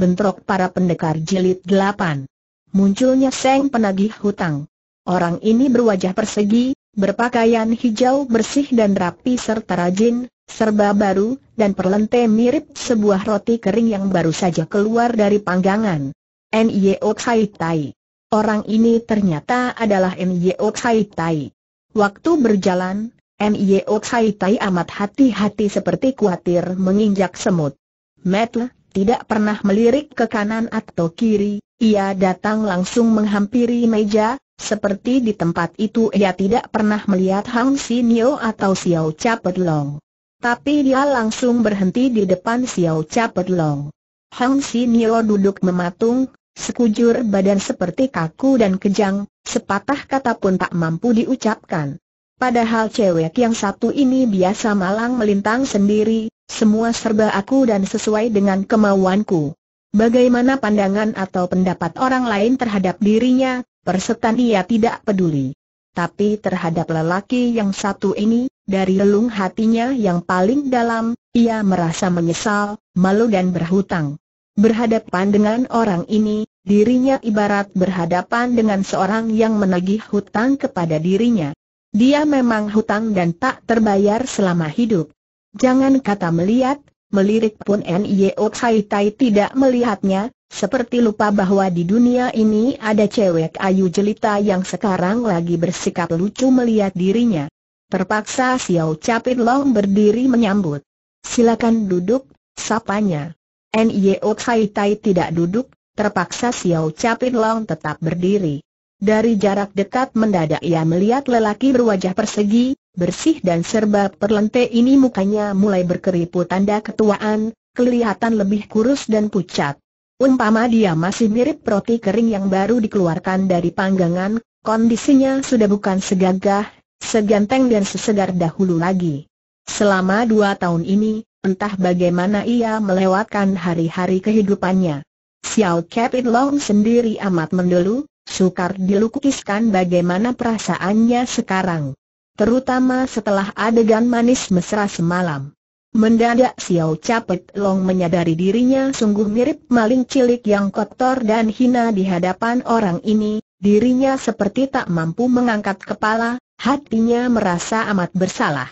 bentrok para pendekar jilid 8. Munculnya Seng Penagih Hutang. Orang ini berwajah persegi, berpakaian hijau bersih dan rapi serta rajin, serba baru, dan perlente mirip sebuah roti kering yang baru saja keluar dari panggangan. N.Y.O. Chai Tai. Orang ini ternyata adalah N.Y.O. Chai Tai. Waktu berjalan, N.Y.O. Chai Tai amat hati-hati seperti khawatir menginjak semut. Metle, tidak pernah melirik ke kanan atau kiri, ia datang langsung menghampiri meja, seperti di tempat itu ia tidak pernah melihat Hang Nio atau Xiao Capet Long. Tapi dia langsung berhenti di depan Xiao Capet Long. Hang Nio duduk mematung, sekujur badan seperti kaku dan kejang, sepatah kata pun tak mampu diucapkan. Padahal cewek yang satu ini biasa malang melintang sendiri, semua serba aku dan sesuai dengan kemauanku. Bagaimana pandangan atau pendapat orang lain terhadap dirinya, persetan ia tidak peduli. Tapi terhadap lelaki yang satu ini, dari lelung hatinya yang paling dalam, ia merasa menyesal, malu dan berhutang. Berhadapan dengan orang ini, dirinya ibarat berhadapan dengan seorang yang menagih hutang kepada dirinya. Dia memang hutang dan tak terbayar selama hidup. Jangan kata melihat, melirik pun Nio Tsai Tai tidak melihatnya, seperti lupa bahwa di dunia ini ada cewek ayu jelita yang sekarang lagi bersikap lucu melihat dirinya. Terpaksa Xiao Capit Long berdiri menyambut. Silakan duduk, sapanya. Nio Tsai Tai tidak duduk, terpaksa Xiao Capit Long tetap berdiri. Dari jarak dekat mendadak ia melihat lelaki berwajah persegi, bersih dan serba perlente ini mukanya mulai berkeriput tanda ketuaan, kelihatan lebih kurus dan pucat. Umpama dia masih mirip roti kering yang baru dikeluarkan dari panggangan, kondisinya sudah bukan segagah, seganteng dan sesegar dahulu lagi. Selama dua tahun ini, entah bagaimana ia melewatkan hari-hari kehidupannya. Xiao Capit Long sendiri amat mendulu sukar dilukiskan bagaimana perasaannya sekarang. Terutama setelah adegan manis mesra semalam. Mendadak Xiao Capet Long menyadari dirinya sungguh mirip maling cilik yang kotor dan hina di hadapan orang ini, dirinya seperti tak mampu mengangkat kepala, hatinya merasa amat bersalah.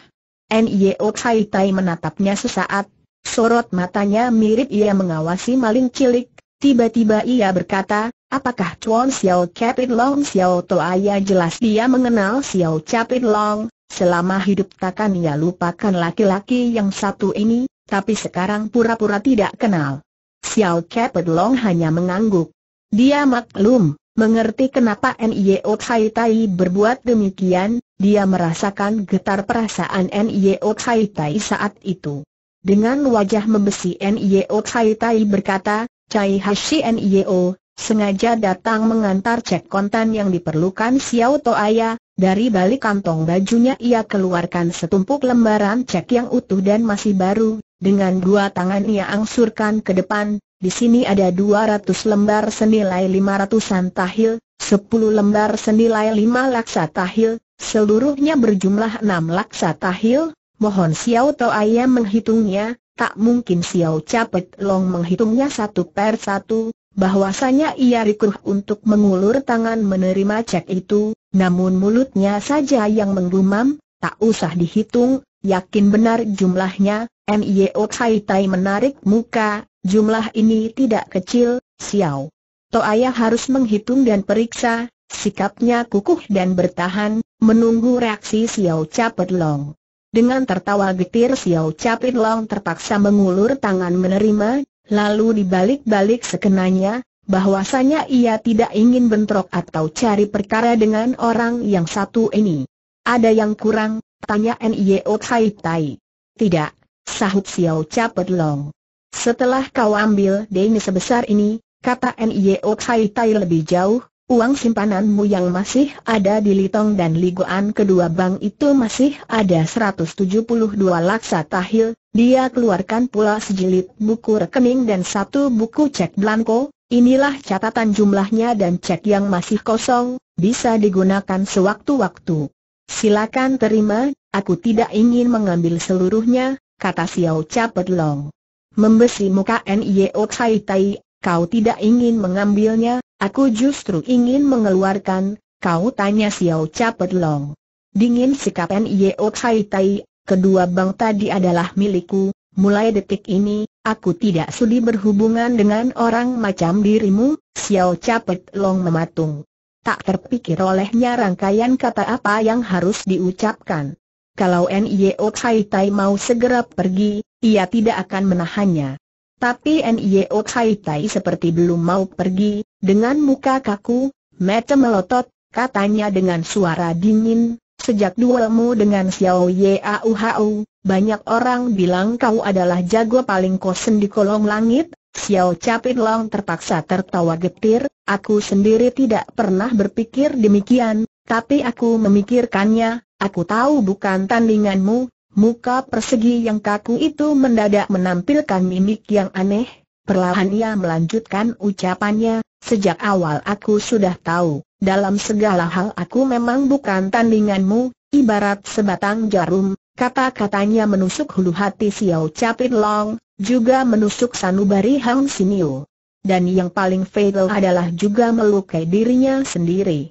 N.I.O. Tai menatapnya sesaat, sorot matanya mirip ia mengawasi maling cilik, Tiba-tiba ia berkata, apakah Chuan Xiao Capit Long Xiao Toaya jelas dia mengenal Xiao Capit Long, selama hidup takkan ia lupakan laki-laki yang satu ini, tapi sekarang pura-pura tidak kenal. Xiao Capit Long hanya mengangguk. Dia maklum, mengerti kenapa Nio Tai Tai berbuat demikian, dia merasakan getar perasaan Nio Tai Tai saat itu. Dengan wajah membesi Nio Tai Tai berkata, Cai Hsien Nio, sengaja datang mengantar cek kontan yang diperlukan Xiao Toaya, dari balik kantong bajunya ia keluarkan setumpuk lembaran cek yang utuh dan masih baru, dengan dua tangan ia angsurkan ke depan, di sini ada 200 lembar senilai 500-an tahil, 10 lembar senilai 5 laksa tahil, seluruhnya berjumlah 6 laksa tahil, mohon Xiao Toaya menghitungnya, tak mungkin Xiao Capet Long menghitungnya satu per satu, bahwasanya ia rikuh untuk mengulur tangan menerima cek itu, namun mulutnya saja yang menggumam, tak usah dihitung, yakin benar jumlahnya, Mio Hai Tai menarik muka, jumlah ini tidak kecil, Xiao. To Ayah harus menghitung dan periksa, sikapnya kukuh dan bertahan, menunggu reaksi Xiao Capet Long. Dengan tertawa getir Xiao Capit Long terpaksa mengulur tangan menerima, lalu dibalik-balik sekenanya, bahwasanya ia tidak ingin bentrok atau cari perkara dengan orang yang satu ini. Ada yang kurang, tanya Nio Kai Tai. Tidak, sahut Xiao Capit Long. Setelah kau ambil deni sebesar ini, kata Nio Kai Tai lebih jauh, Uang simpananmu yang masih ada di Litong dan Ligoan kedua bank itu masih ada 172 laksa tahil, dia keluarkan pula sejilid buku rekening dan satu buku cek blanko, inilah catatan jumlahnya dan cek yang masih kosong, bisa digunakan sewaktu-waktu. Silakan terima, aku tidak ingin mengambil seluruhnya, kata Xiao Capet Long. Membesi muka Nio Tsai Tai, kau tidak ingin mengambilnya, Aku justru ingin mengeluarkan, kau tanya Xiao Capet Long. Dingin sikap Nio Hai Tai, kedua bang tadi adalah milikku, mulai detik ini, aku tidak sudi berhubungan dengan orang macam dirimu, Xiao Capet Long mematung. Tak terpikir olehnya rangkaian kata apa yang harus diucapkan. Kalau Nio Hai Tai mau segera pergi, ia tidak akan menahannya. Tapi Nio Tai Tai seperti belum mau pergi, dengan muka kaku, mata melotot, katanya dengan suara dingin, sejak duelmu dengan Xiao Ye Au banyak orang bilang kau adalah jago paling kosen di kolong langit, Xiao Capit Long terpaksa tertawa getir, aku sendiri tidak pernah berpikir demikian, tapi aku memikirkannya, aku tahu bukan tandinganmu, Muka persegi yang kaku itu mendadak menampilkan mimik yang aneh, perlahan ia melanjutkan ucapannya, sejak awal aku sudah tahu, dalam segala hal aku memang bukan tandinganmu, ibarat sebatang jarum, kata-katanya menusuk hulu hati Xiao Capit Long, juga menusuk sanubari Hang Sinio. Dan yang paling fatal adalah juga melukai dirinya sendiri.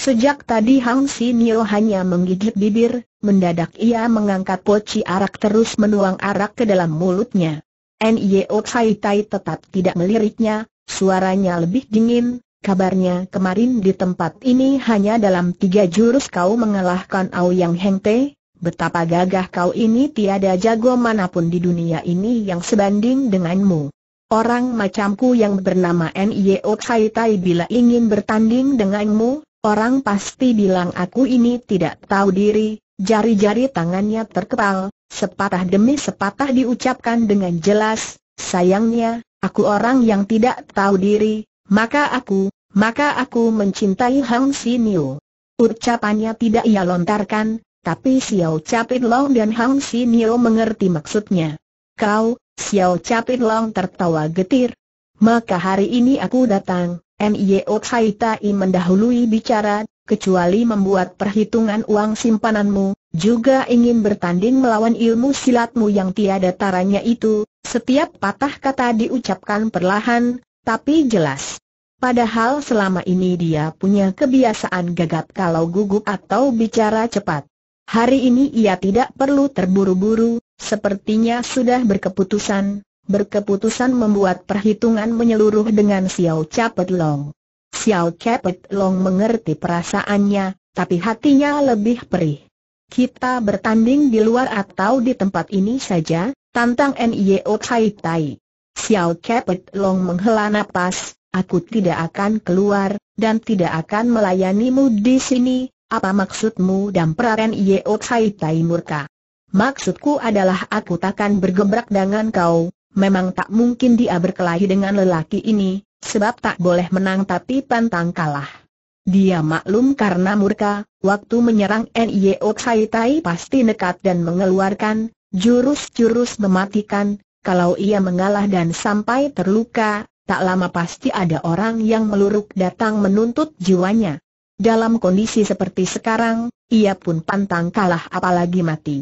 Sejak tadi Hang Nio hanya menggigit bibir, mendadak ia mengangkat poci arak terus menuang arak ke dalam mulutnya. Nio Tai Tai tetap tidak meliriknya, suaranya lebih dingin, kabarnya kemarin di tempat ini hanya dalam tiga jurus kau mengalahkan Yang Heng Te, betapa gagah kau ini tiada jago manapun di dunia ini yang sebanding denganmu. Orang macamku yang bernama Nio Tai Tai bila ingin bertanding denganmu, Orang pasti bilang aku ini tidak tahu diri, jari-jari tangannya terkepal, sepatah demi sepatah diucapkan dengan jelas, sayangnya, aku orang yang tidak tahu diri, maka aku, maka aku mencintai Hang Siniu. Ucapannya tidak ia lontarkan, tapi Xiao Capit Long dan Hang Siniu mengerti maksudnya. Kau, Xiao Capit Long tertawa getir. Maka hari ini aku datang, Mio Taitai mendahului bicara, kecuali membuat perhitungan uang simpananmu, juga ingin bertanding melawan ilmu silatmu yang tiada taranya itu, setiap patah kata diucapkan perlahan, tapi jelas. Padahal selama ini dia punya kebiasaan gagap kalau gugup atau bicara cepat. Hari ini ia tidak perlu terburu-buru, sepertinya sudah berkeputusan, berkeputusan membuat perhitungan menyeluruh dengan Xiao Capet Long. Xiao Capet Long mengerti perasaannya, tapi hatinya lebih perih. Kita bertanding di luar atau di tempat ini saja, tantang Nio Tai Tai. Xiao Capet Long menghela nafas. aku tidak akan keluar, dan tidak akan melayanimu di sini, apa maksudmu dan dampar Nio Tai Tai murka? Maksudku adalah aku takkan bergebrak dengan kau, Memang tak mungkin dia berkelahi dengan lelaki ini, sebab tak boleh menang tapi pantang kalah. Dia maklum karena murka, waktu menyerang N.I.O. Tsai Tai pasti nekat dan mengeluarkan jurus-jurus mematikan, kalau ia mengalah dan sampai terluka, tak lama pasti ada orang yang meluruk datang menuntut jiwanya. Dalam kondisi seperti sekarang, ia pun pantang kalah apalagi mati.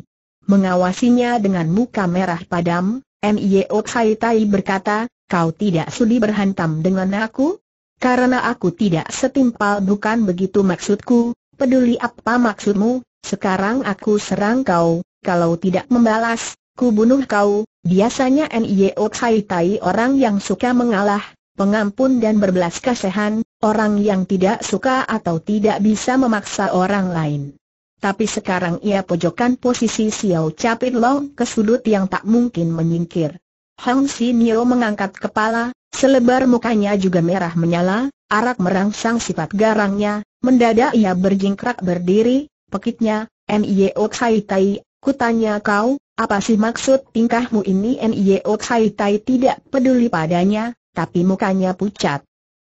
Mengawasinya dengan muka merah padam, Mio e Hai Tai berkata, kau tidak sudi berhantam dengan aku? Karena aku tidak setimpal bukan begitu maksudku, peduli apa maksudmu, sekarang aku serang kau, kalau tidak membalas, ku bunuh kau, biasanya Nio e Hai Tai orang yang suka mengalah, pengampun dan berbelas kasihan, orang yang tidak suka atau tidak bisa memaksa orang lain tapi sekarang ia pojokkan posisi Xiao Capit Long ke sudut yang tak mungkin menyingkir. Hang Nio mengangkat kepala, selebar mukanya juga merah menyala, arak merangsang sifat garangnya, mendadak ia berjingkrak berdiri, pekitnya, Nio Hai Tai, kutanya kau, apa sih maksud tingkahmu ini Nio Hai Tai tidak peduli padanya, tapi mukanya pucat.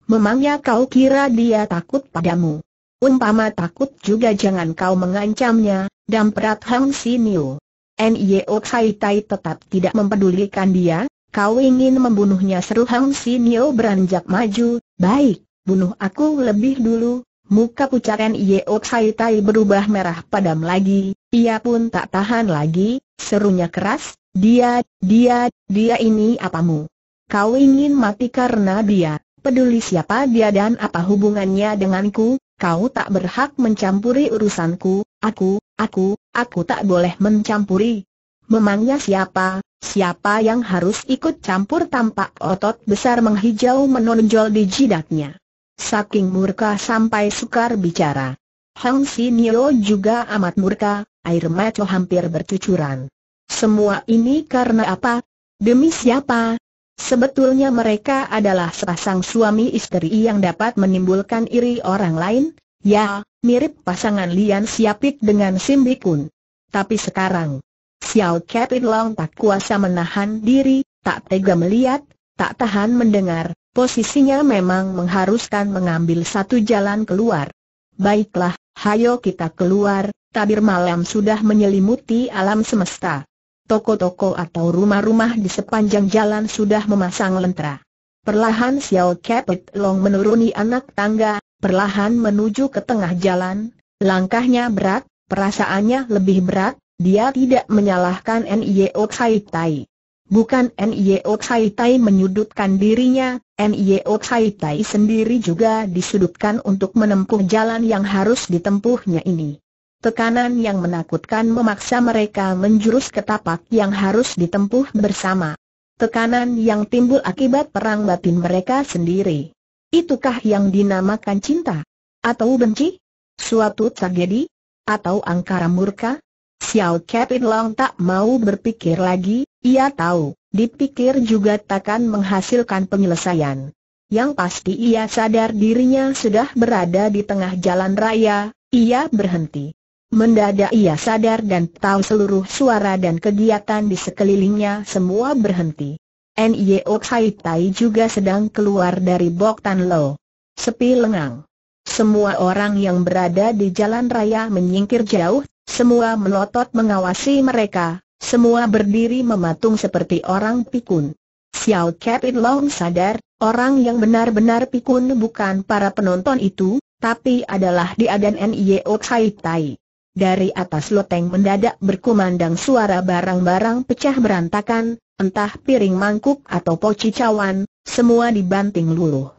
Memangnya kau kira dia takut padamu? Umpama takut juga jangan kau mengancamnya, dan perat Hang Sinio. Nio Tai Tai tetap tidak mempedulikan dia, kau ingin membunuhnya seru Hang Siniu beranjak maju, baik, bunuh aku lebih dulu. Muka pucat Nio Tai Tai berubah merah padam lagi, ia pun tak tahan lagi, serunya keras, dia, dia, dia ini apamu? Kau ingin mati karena dia, peduli siapa dia dan apa hubungannya denganku, kau tak berhak mencampuri urusanku, aku, aku, aku tak boleh mencampuri. Memangnya siapa, siapa yang harus ikut campur tampak otot besar menghijau menonjol di jidatnya. Saking murka sampai sukar bicara. Hang Nio juga amat murka, air mata hampir bercucuran. Semua ini karena apa? Demi siapa, Sebetulnya mereka adalah sepasang suami istri yang dapat menimbulkan iri orang lain, ya, mirip pasangan Lian Siapik dengan Sim Bikun. Tapi sekarang, Xiao Capit Long tak kuasa menahan diri, tak tega melihat, tak tahan mendengar, posisinya memang mengharuskan mengambil satu jalan keluar. Baiklah, hayo kita keluar, tabir malam sudah menyelimuti alam semesta toko-toko atau rumah-rumah di sepanjang jalan sudah memasang lentera. Perlahan Xiao Capit Long menuruni anak tangga, perlahan menuju ke tengah jalan, langkahnya berat, perasaannya lebih berat, dia tidak menyalahkan N.I.O. E Tsai Bukan N.I.O. E Tsai menyudutkan dirinya, N.I.O. E Tsai sendiri juga disudutkan untuk menempuh jalan yang harus ditempuhnya ini. Tekanan yang menakutkan memaksa mereka menjurus ke tapak yang harus ditempuh bersama. Tekanan yang timbul akibat perang batin mereka sendiri. Itukah yang dinamakan cinta? Atau benci? Suatu tragedi? Atau angkara murka? Xiao Qianlong Long tak mau berpikir lagi, ia tahu, dipikir juga takkan menghasilkan penyelesaian. Yang pasti ia sadar dirinya sudah berada di tengah jalan raya, ia berhenti. Mendadak ia sadar dan tahu seluruh suara dan kegiatan di sekelilingnya semua berhenti. N.Y.O. Hai Tai juga sedang keluar dari Bok Tan Lo. Sepi lengang. Semua orang yang berada di jalan raya menyingkir jauh, semua melotot mengawasi mereka, semua berdiri mematung seperti orang pikun. Xiao Kepit Long sadar, orang yang benar-benar pikun bukan para penonton itu, tapi adalah dia dan N.Y.O. Hai Tai dari atas loteng mendadak berkumandang suara barang-barang pecah berantakan, entah piring mangkuk atau poci cawan, semua dibanting luluh.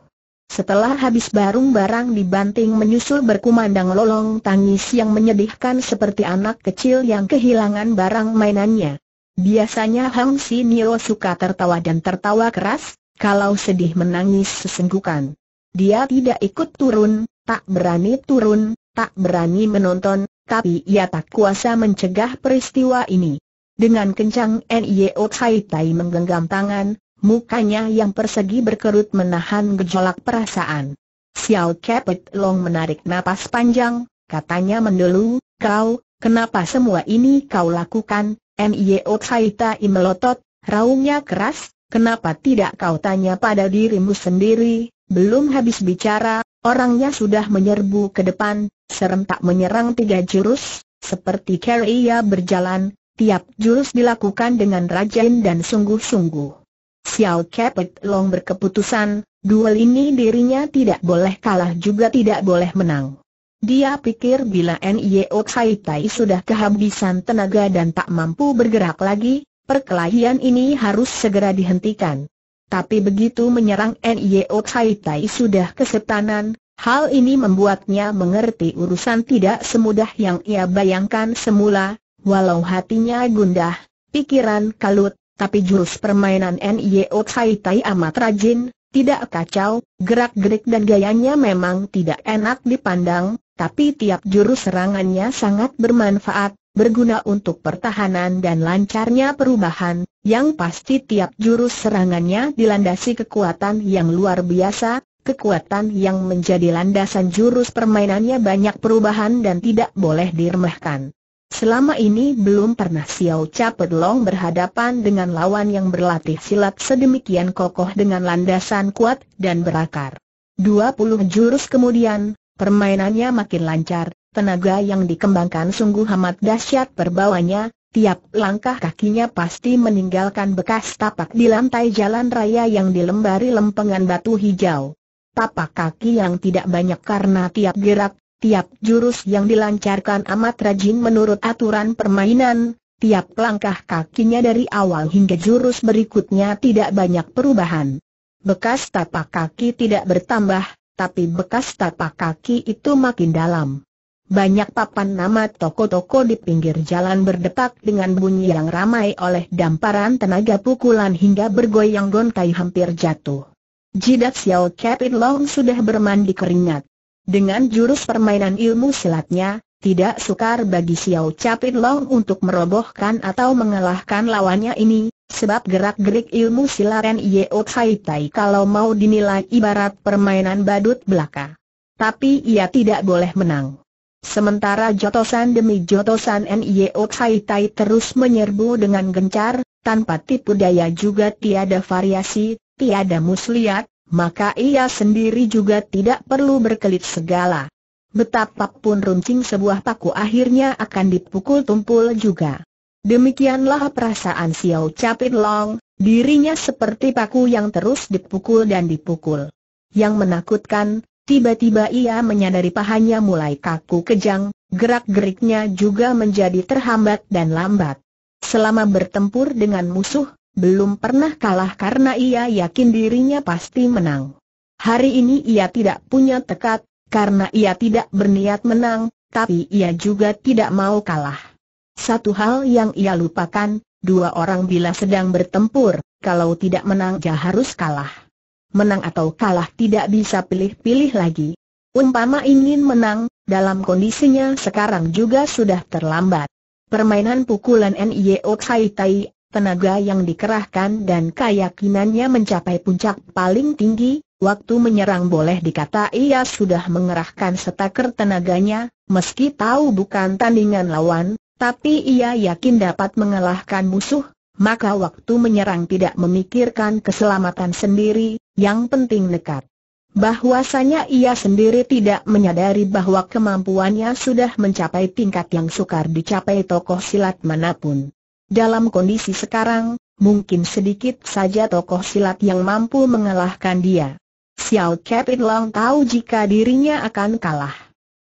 Setelah habis barang-barang dibanting menyusul berkumandang lolong tangis yang menyedihkan seperti anak kecil yang kehilangan barang mainannya. Biasanya Hang Si Nio suka tertawa dan tertawa keras, kalau sedih menangis sesenggukan. Dia tidak ikut turun, tak berani turun, tak berani menonton, tapi ia tak kuasa mencegah peristiwa ini. Dengan kencang N.I.O. Hai Tai menggenggam tangan, mukanya yang persegi berkerut menahan gejolak perasaan. Xiao Kepet Long menarik napas panjang, katanya mendelu, kau, kenapa semua ini kau lakukan? N.I.O. Hai Tai melotot, raungnya keras, kenapa tidak kau tanya pada dirimu sendiri? Belum habis bicara, Orangnya sudah menyerbu ke depan, serentak menyerang tiga jurus, seperti ia berjalan, tiap jurus dilakukan dengan rajin dan sungguh-sungguh. Xiao Kepet Long berkeputusan, duel ini dirinya tidak boleh kalah juga tidak boleh menang. Dia pikir bila Nio Tsai Tai sudah kehabisan tenaga dan tak mampu bergerak lagi, perkelahian ini harus segera dihentikan. Tapi begitu menyerang NIO Tai Tai sudah kesetanan, hal ini membuatnya mengerti urusan tidak semudah yang ia bayangkan semula, walau hatinya gundah, pikiran kalut, tapi jurus permainan NIO Tai Tai amat rajin, tidak kacau, gerak-gerik dan gayanya memang tidak enak dipandang, tapi tiap jurus serangannya sangat bermanfaat, berguna untuk pertahanan dan lancarnya perubahan, yang pasti tiap jurus serangannya dilandasi kekuatan yang luar biasa, kekuatan yang menjadi landasan jurus permainannya banyak perubahan dan tidak boleh diremehkan. Selama ini belum pernah Xiao Cha Long berhadapan dengan lawan yang berlatih silat sedemikian kokoh dengan landasan kuat dan berakar. 20 jurus kemudian, permainannya makin lancar, Tenaga yang dikembangkan sungguh amat dahsyat perbawanya, tiap langkah kakinya pasti meninggalkan bekas tapak di lantai jalan raya yang dilembari lempengan batu hijau. Tapak kaki yang tidak banyak karena tiap gerak, tiap jurus yang dilancarkan amat rajin menurut aturan permainan, tiap langkah kakinya dari awal hingga jurus berikutnya tidak banyak perubahan. Bekas tapak kaki tidak bertambah, tapi bekas tapak kaki itu makin dalam. Banyak papan nama toko-toko di pinggir jalan berdetak dengan bunyi yang ramai oleh damparan tenaga pukulan hingga bergoyang gontai hampir jatuh. Jidat Xiao Capit Long sudah bermandi keringat. Dengan jurus permainan ilmu silatnya, tidak sukar bagi Xiao Capit Long untuk merobohkan atau mengalahkan lawannya ini, sebab gerak-gerik ilmu silaren Yeo Tsai Tai kalau mau dinilai ibarat permainan badut belaka. Tapi ia tidak boleh menang. Sementara jotosan demi jotosan Nio Tsai Tai terus menyerbu dengan gencar, tanpa tipu daya juga tiada variasi, tiada muslihat, maka ia sendiri juga tidak perlu berkelit segala. Betapapun runcing sebuah paku akhirnya akan dipukul tumpul juga. Demikianlah perasaan Xiao Capit Long, dirinya seperti paku yang terus dipukul dan dipukul. Yang menakutkan, Tiba-tiba ia menyadari pahanya mulai kaku kejang, gerak-geriknya juga menjadi terhambat dan lambat. Selama bertempur dengan musuh, belum pernah kalah karena ia yakin dirinya pasti menang. Hari ini ia tidak punya tekad, karena ia tidak berniat menang, tapi ia juga tidak mau kalah. Satu hal yang ia lupakan, dua orang bila sedang bertempur, kalau tidak menang dia harus kalah menang atau kalah tidak bisa pilih-pilih lagi. Umpama ingin menang, dalam kondisinya sekarang juga sudah terlambat. Permainan pukulan NIO Xai tenaga yang dikerahkan dan keyakinannya mencapai puncak paling tinggi, waktu menyerang boleh dikata ia sudah mengerahkan setaker tenaganya, meski tahu bukan tandingan lawan, tapi ia yakin dapat mengalahkan musuh, maka waktu menyerang tidak memikirkan keselamatan sendiri, yang penting nekat. Bahwasanya ia sendiri tidak menyadari bahwa kemampuannya sudah mencapai tingkat yang sukar dicapai tokoh silat manapun. Dalam kondisi sekarang, mungkin sedikit saja tokoh silat yang mampu mengalahkan dia. Xiao Capit Long tahu jika dirinya akan kalah.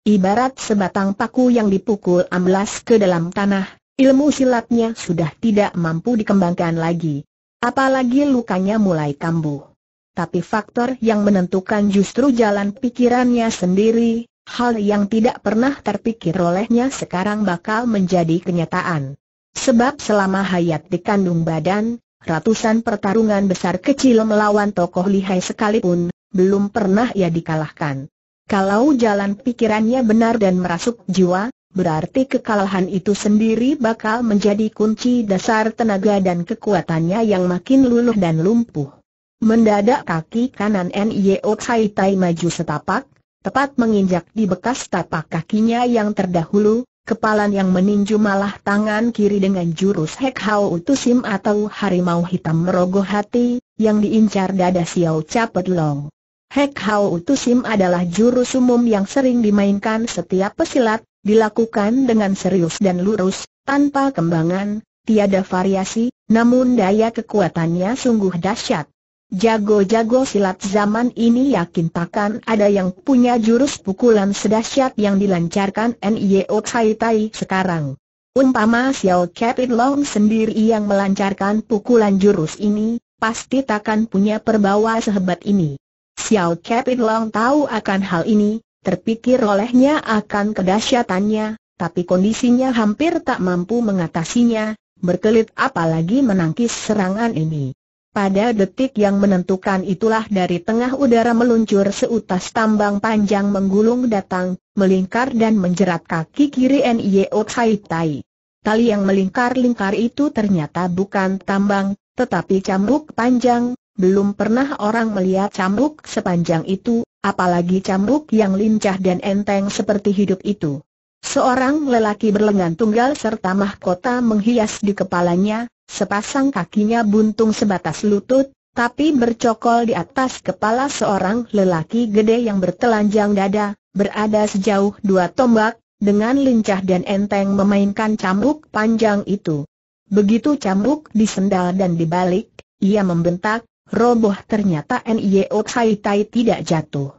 Ibarat sebatang paku yang dipukul amblas ke dalam tanah, Ilmu silatnya sudah tidak mampu dikembangkan lagi. Apalagi lukanya mulai kambuh. Tapi faktor yang menentukan justru jalan pikirannya sendiri, hal yang tidak pernah terpikir olehnya sekarang bakal menjadi kenyataan. Sebab selama hayat dikandung badan, ratusan pertarungan besar kecil melawan tokoh lihai sekalipun, belum pernah ia dikalahkan. Kalau jalan pikirannya benar dan merasuk jiwa, berarti kekalahan itu sendiri bakal menjadi kunci dasar tenaga dan kekuatannya yang makin luluh dan lumpuh. Mendadak kaki kanan Nio Tsai maju setapak, tepat menginjak di bekas tapak kakinya yang terdahulu, kepalan yang meninju malah tangan kiri dengan jurus Hek Hao Utusim atau harimau hitam merogoh hati, yang diincar dada Xiao Capet Long. Hek Hao Utusim adalah jurus umum yang sering dimainkan setiap pesilat, dilakukan dengan serius dan lurus, tanpa kembangan, tiada variasi, namun daya kekuatannya sungguh dahsyat. Jago-jago silat zaman ini yakin takkan ada yang punya jurus pukulan sedahsyat yang dilancarkan N.Y.O. Tsai Tai sekarang. Umpama Xiao Capit Long sendiri yang melancarkan pukulan jurus ini, pasti takkan punya perbawa sehebat ini. Xiao Capit Long tahu akan hal ini, Terpikir olehnya akan kedahsyatannya, tapi kondisinya hampir tak mampu mengatasinya, berkelit apalagi menangkis serangan ini. Pada detik yang menentukan itulah dari tengah udara meluncur seutas tambang panjang menggulung datang, melingkar dan menjerat kaki kiri Nio Tsai Tai. Tali yang melingkar-lingkar itu ternyata bukan tambang, tetapi cambuk panjang, belum pernah orang melihat cambuk sepanjang itu, apalagi cambuk yang lincah dan enteng seperti hidup itu. Seorang lelaki berlengan tunggal serta mahkota menghias di kepalanya, sepasang kakinya buntung sebatas lutut, tapi bercokol di atas kepala seorang lelaki gede yang bertelanjang dada, berada sejauh dua tombak, dengan lincah dan enteng memainkan cambuk panjang itu. Begitu cambuk disendal dan dibalik, ia membentak, roboh ternyata N.I.O. Tai Tai tidak jatuh.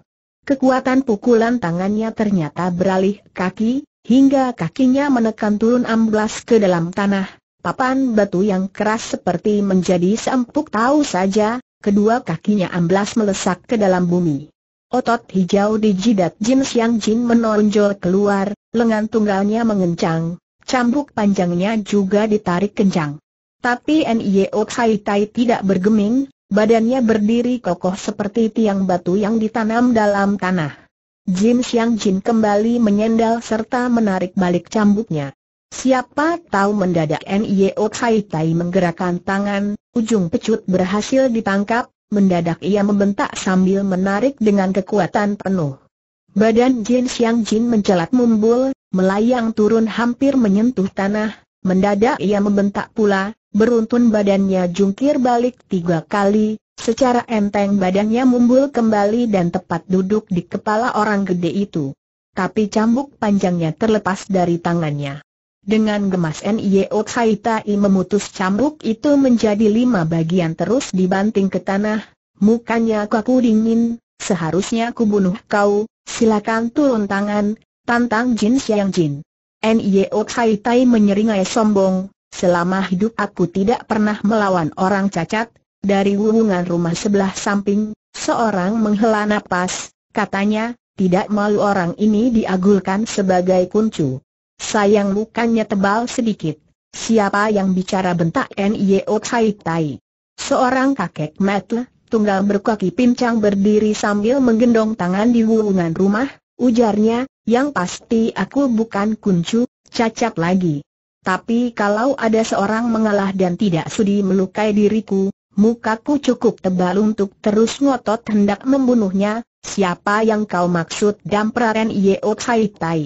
Kekuatan pukulan tangannya ternyata beralih kaki, hingga kakinya menekan turun amblas ke dalam tanah. Papan batu yang keras seperti menjadi sempuk tahu saja, kedua kakinya amblas melesak ke dalam bumi. Otot hijau di jidat Jin Yang Jin menonjol keluar, lengan tunggalnya mengencang, cambuk panjangnya juga ditarik kencang. Tapi N.Y.O. Tsai Tai tidak bergeming, Badannya berdiri kokoh seperti tiang batu yang ditanam dalam tanah. Jin Xiang Jin kembali menyendal serta menarik balik cambuknya. Siapa tahu mendadak Nio Kai Tai menggerakkan tangan, ujung pecut berhasil ditangkap, mendadak ia membentak sambil menarik dengan kekuatan penuh. Badan Jin Xiang Jin mencelat mumbul, melayang turun hampir menyentuh tanah, mendadak ia membentak pula, beruntun badannya jungkir balik tiga kali, secara enteng badannya mumbul kembali dan tepat duduk di kepala orang gede itu. Tapi cambuk panjangnya terlepas dari tangannya. Dengan gemas Nio Tsaitai memutus cambuk itu menjadi lima bagian terus dibanting ke tanah, mukanya kaku dingin, seharusnya ku bunuh kau, silakan turun tangan, tantang Jin Xiang Jin. Nio Tsaitai menyeringai sombong, Selama hidup aku tidak pernah melawan orang cacat, dari wungan rumah sebelah samping, seorang menghela nafas, katanya, tidak malu orang ini diagulkan sebagai kuncu. Sayang mukanya tebal sedikit. Siapa yang bicara bentak N.I.O. Tsai Tai? Seorang kakek metle, tunggal berkaki pincang berdiri sambil menggendong tangan di wungan rumah, ujarnya, yang pasti aku bukan kuncu, cacat lagi. Tapi kalau ada seorang mengalah dan tidak sudi melukai diriku, mukaku cukup tebal untuk terus ngotot hendak membunuhnya, siapa yang kau maksud dampraren Yeo Tsai Tai.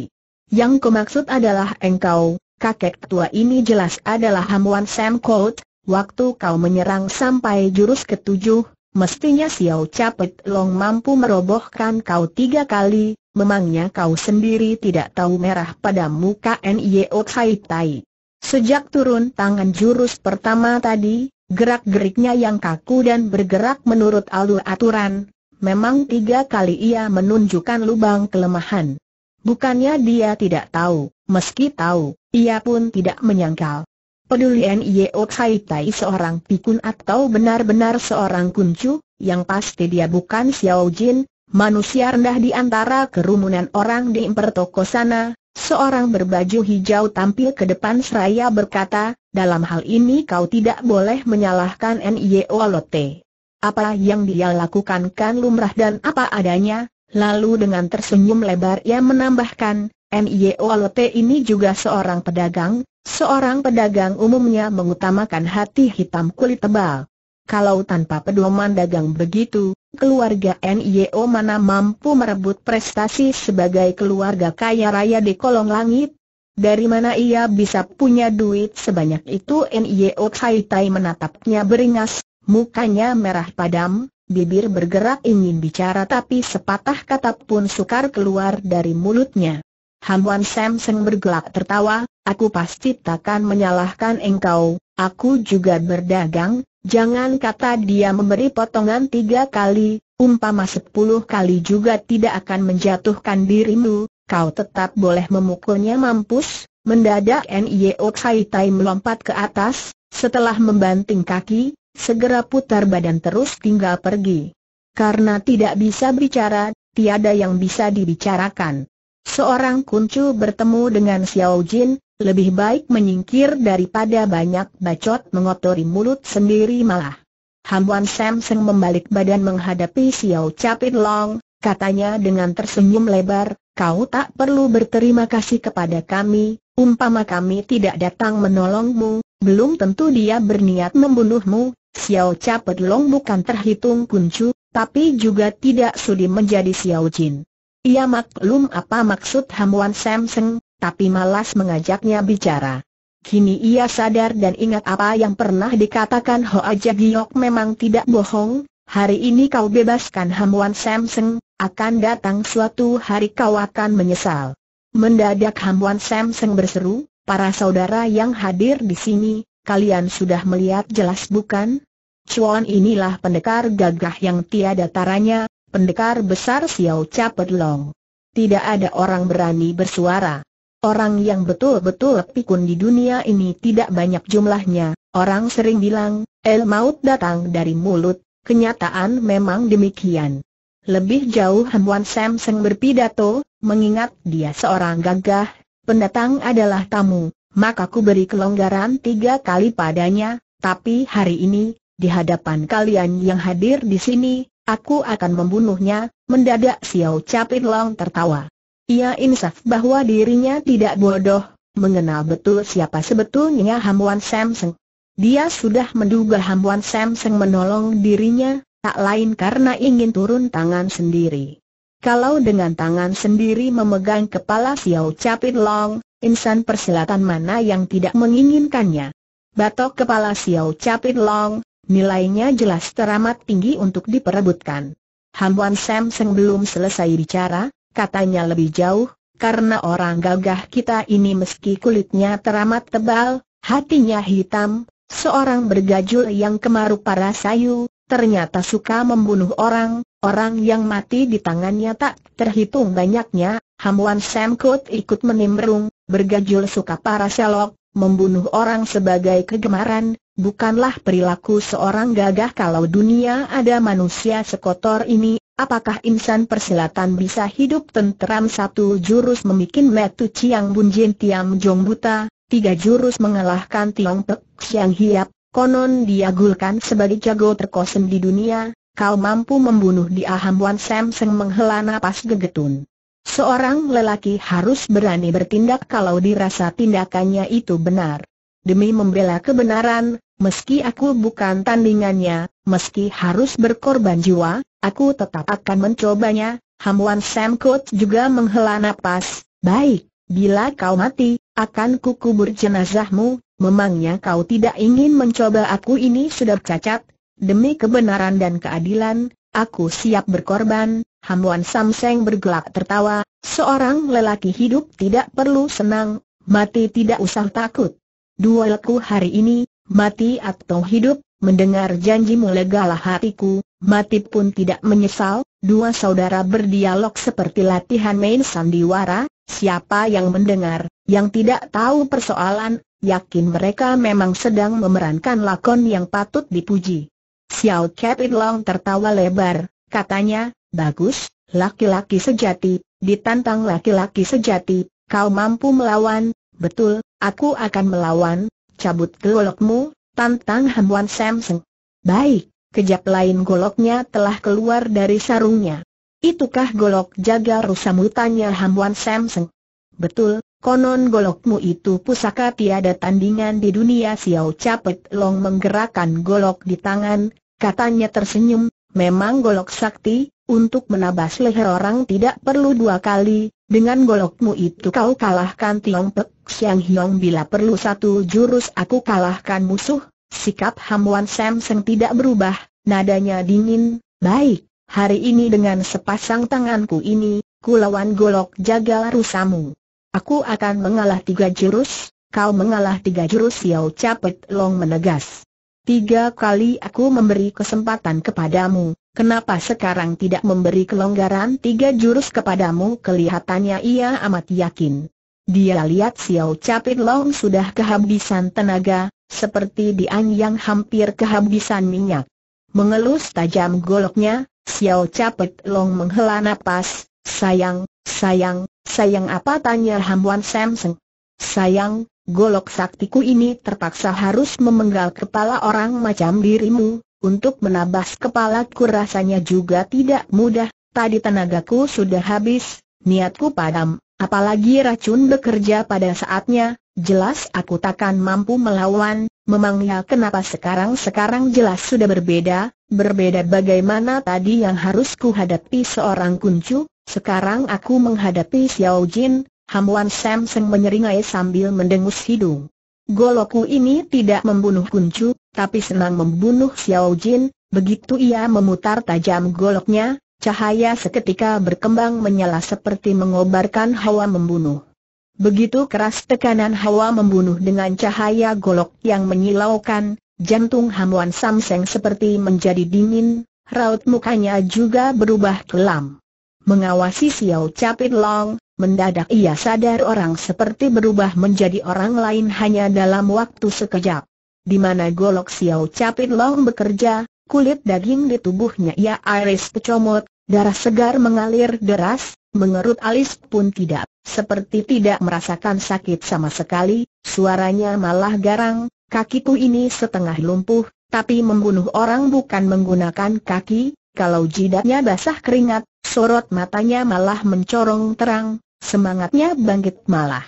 Yang kau maksud adalah engkau, kakek tua ini jelas adalah hamuan Sam Colt, waktu kau menyerang sampai jurus ketujuh, Mestinya Xiao Capet Long mampu merobohkan kau tiga kali, memangnya kau sendiri tidak tahu merah pada muka Nio Tai Tai. Sejak turun tangan jurus pertama tadi, gerak-geriknya yang kaku dan bergerak menurut alur aturan, memang tiga kali ia menunjukkan lubang kelemahan. Bukannya dia tidak tahu, meski tahu, ia pun tidak menyangkal peduli Nio Tai Tai seorang pikun atau benar-benar seorang kuncu, yang pasti dia bukan Xiao Jin, manusia rendah di antara kerumunan orang di Impertoko sana, seorang berbaju hijau tampil ke depan seraya berkata, dalam hal ini kau tidak boleh menyalahkan Nio Lotte. Apa yang dia lakukan kan lumrah dan apa adanya, lalu dengan tersenyum lebar ia menambahkan, M.Y.O.L.P. ini juga seorang pedagang, seorang pedagang umumnya mengutamakan hati hitam kulit tebal. Kalau tanpa pedoman dagang begitu, keluarga NIO mana mampu merebut prestasi sebagai keluarga kaya raya di kolong langit? Dari mana ia bisa punya duit sebanyak itu? NIO Tai Tai menatapnya beringas, mukanya merah padam, bibir bergerak ingin bicara tapi sepatah kata pun sukar keluar dari mulutnya. Sam seng bergelak tertawa, aku pasti takkan menyalahkan engkau, aku juga berdagang, jangan kata dia memberi potongan tiga kali, umpama sepuluh kali juga tidak akan menjatuhkan dirimu, kau tetap boleh memukulnya mampus, mendadak Nio Tsai Tai melompat ke atas, setelah membanting kaki, segera putar badan terus tinggal pergi. Karena tidak bisa bicara, tiada yang bisa dibicarakan seorang kuncu bertemu dengan Xiao Jin, lebih baik menyingkir daripada banyak bacot mengotori mulut sendiri malah. Sam Samsung membalik badan menghadapi Xiao Capit Long, katanya dengan tersenyum lebar, kau tak perlu berterima kasih kepada kami, umpama kami tidak datang menolongmu, belum tentu dia berniat membunuhmu, Xiao Capit Long bukan terhitung kuncu, tapi juga tidak sudi menjadi Xiao Jin. Ia maklum apa maksud Hamuan Samseng, tapi malas mengajaknya bicara. Kini ia sadar dan ingat apa yang pernah dikatakan Hoa Jagiok memang tidak bohong, hari ini kau bebaskan Hamuan Samseng, akan datang suatu hari kau akan menyesal. Mendadak Hamuan Samseng berseru, para saudara yang hadir di sini, kalian sudah melihat jelas bukan? Cuan inilah pendekar gagah yang tiada taranya, pendekar besar Xiao Capet Long. Tidak ada orang berani bersuara. Orang yang betul-betul pikun di dunia ini tidak banyak jumlahnya. Orang sering bilang, el maut datang dari mulut, kenyataan memang demikian. Lebih jauh Hamwan seng berpidato, mengingat dia seorang gagah, pendatang adalah tamu, maka ku beri kelonggaran tiga kali padanya, tapi hari ini, di hadapan kalian yang hadir di sini, Aku akan membunuhnya, mendadak Xiao Capit Long tertawa. Ia insaf bahwa dirinya tidak bodoh, mengenal betul siapa sebetulnya Hamwan Samseng. Dia sudah menduga Hamwan Samseng menolong dirinya, tak lain karena ingin turun tangan sendiri. Kalau dengan tangan sendiri memegang kepala Xiao Capit Long, insan persilatan mana yang tidak menginginkannya? Batok kepala Xiao Capit Long, nilainya jelas teramat tinggi untuk diperebutkan. Hambuan Samseng belum selesai bicara, katanya lebih jauh, karena orang gagah kita ini meski kulitnya teramat tebal, hatinya hitam, seorang bergajul yang kemaru para sayu, ternyata suka membunuh orang, orang yang mati di tangannya tak terhitung banyaknya, Hambuan Samkut ikut menimbrung, bergajul suka para selok, membunuh orang sebagai kegemaran, Bukanlah perilaku seorang gagah kalau dunia ada manusia sekotor ini, apakah insan persilatan bisa hidup tentram satu jurus memikin metu ciang bunjin Jong Buta, tiga jurus mengalahkan Tiong Pek Siang Hiap, konon diagulkan sebagai jago terkosem di dunia, kau mampu membunuh dia wan Sam Seng menghela napas gegetun. Seorang lelaki harus berani bertindak kalau dirasa tindakannya itu benar demi membela kebenaran, meski aku bukan tandingannya, meski harus berkorban jiwa, aku tetap akan mencobanya. Hamuan Sam juga menghela nafas. baik, bila kau mati, akan kukubur jenazahmu, memangnya kau tidak ingin mencoba aku ini sudah cacat, demi kebenaran dan keadilan, aku siap berkorban, Hamuan Samseng bergelak tertawa, seorang lelaki hidup tidak perlu senang, mati tidak usah takut duelku hari ini, mati atau hidup, mendengar janjimu legalah hatiku, mati pun tidak menyesal, dua saudara berdialog seperti latihan main sandiwara, siapa yang mendengar, yang tidak tahu persoalan, yakin mereka memang sedang memerankan lakon yang patut dipuji. Xiao Capit Long tertawa lebar, katanya, bagus, laki-laki sejati, ditantang laki-laki sejati, kau mampu melawan, betul, Aku akan melawan, cabut golokmu, tantang Hamwan Samseng. Baik, kejap lain goloknya telah keluar dari sarungnya. Itukah golok jaga rusamu tanya Hamwan Samseng. Betul, konon golokmu itu pusaka tiada tandingan di dunia Xiao Capet Long menggerakkan golok di tangan, katanya tersenyum, memang golok sakti, untuk menabas leher orang tidak perlu dua kali, dengan golokmu itu kau kalahkan Tiong Pek Siang Hiong bila perlu satu jurus aku kalahkan musuh. Sikap Sam Samseng tidak berubah, nadanya dingin, baik, hari ini dengan sepasang tanganku ini, kulawan golok jaga rusamu. Aku akan mengalah tiga jurus, kau mengalah tiga jurus Yau Capet Long menegas. Tiga kali aku memberi kesempatan kepadamu, Kenapa sekarang tidak memberi kelonggaran tiga jurus kepadamu? Kelihatannya ia amat yakin. Dia lihat Xiao Capit Long sudah kehabisan tenaga, seperti Dian yang hampir kehabisan minyak. Mengelus tajam goloknya, Xiao Capit Long menghela napas, sayang, sayang, sayang apa tanya Ham Hamwan Samseng. Sayang, golok saktiku ini terpaksa harus memenggal kepala orang macam dirimu, untuk menabas kepalaku rasanya juga tidak mudah, tadi tenagaku sudah habis, niatku padam, apalagi racun bekerja pada saatnya, jelas aku takkan mampu melawan, memangnya kenapa sekarang-sekarang jelas sudah berbeda, berbeda bagaimana tadi yang harus ku hadapi seorang kuncu, sekarang aku menghadapi Xiao Jin, Hamwan Samseng menyeringai sambil mendengus hidung. Goloku ini tidak membunuh Kuncu, tapi senang membunuh Xiao Jin, begitu ia memutar tajam goloknya, cahaya seketika berkembang menyala seperti mengobarkan hawa membunuh. Begitu keras tekanan hawa membunuh dengan cahaya golok yang menyilaukan, jantung Hamuan Samseng seperti menjadi dingin, raut mukanya juga berubah kelam. Mengawasi Xiao Capit Long, Mendadak ia sadar orang seperti berubah menjadi orang lain hanya dalam waktu sekejap. Di mana golok Xiao Capit Long bekerja, kulit daging di tubuhnya ia iris kecomot, darah segar mengalir deras, mengerut alis pun tidak, seperti tidak merasakan sakit sama sekali, suaranya malah garang, kakiku ini setengah lumpuh, tapi membunuh orang bukan menggunakan kaki, kalau jidatnya basah keringat, sorot matanya malah mencorong terang, semangatnya bangkit malah.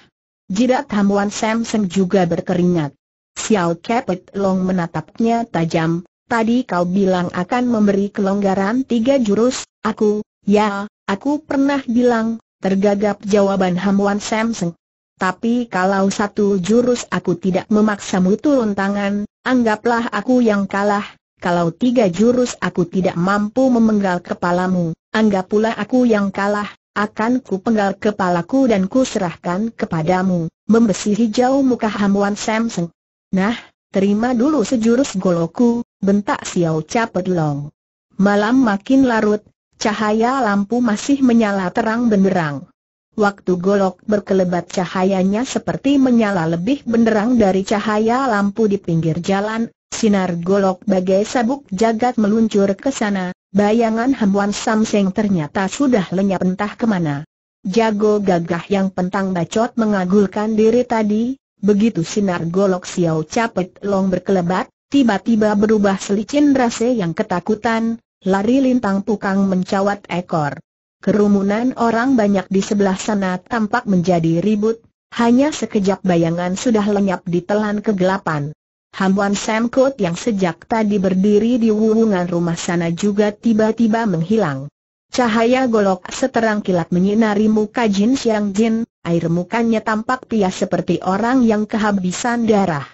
Jidat Hamuan Samsung juga berkeringat. Sial, Kepet Long menatapnya tajam, tadi kau bilang akan memberi kelonggaran tiga jurus, aku, ya, aku pernah bilang, tergagap jawaban Hamuan Samsung. Tapi kalau satu jurus aku tidak memaksamu turun tangan, anggaplah aku yang kalah, kalau tiga jurus aku tidak mampu memenggal kepalamu, anggap pula aku yang kalah, akan ku penggal kepalaku dan ku serahkan kepadamu, membesi hijau muka hamuan Samsung. Nah, terima dulu sejurus goloku, bentak Xiao Capet Long. Malam makin larut, cahaya lampu masih menyala terang benderang. Waktu golok berkelebat cahayanya seperti menyala lebih benderang dari cahaya lampu di pinggir jalan Sinar golok bagai sabuk jagat meluncur ke sana, bayangan hambuan Samseng ternyata sudah lenyap entah kemana. Jago gagah yang pentang bacot mengagulkan diri tadi, begitu sinar golok Xiao Capet Long berkelebat, tiba-tiba berubah selicin rase yang ketakutan, lari lintang pukang mencawat ekor. Kerumunan orang banyak di sebelah sana tampak menjadi ribut, hanya sekejap bayangan sudah lenyap di telan kegelapan. Hambuan Samkot yang sejak tadi berdiri di wuwungan rumah sana juga tiba-tiba menghilang. Cahaya golok seterang kilat menyinari muka Jin Xiang Jin, air mukanya tampak pias seperti orang yang kehabisan darah.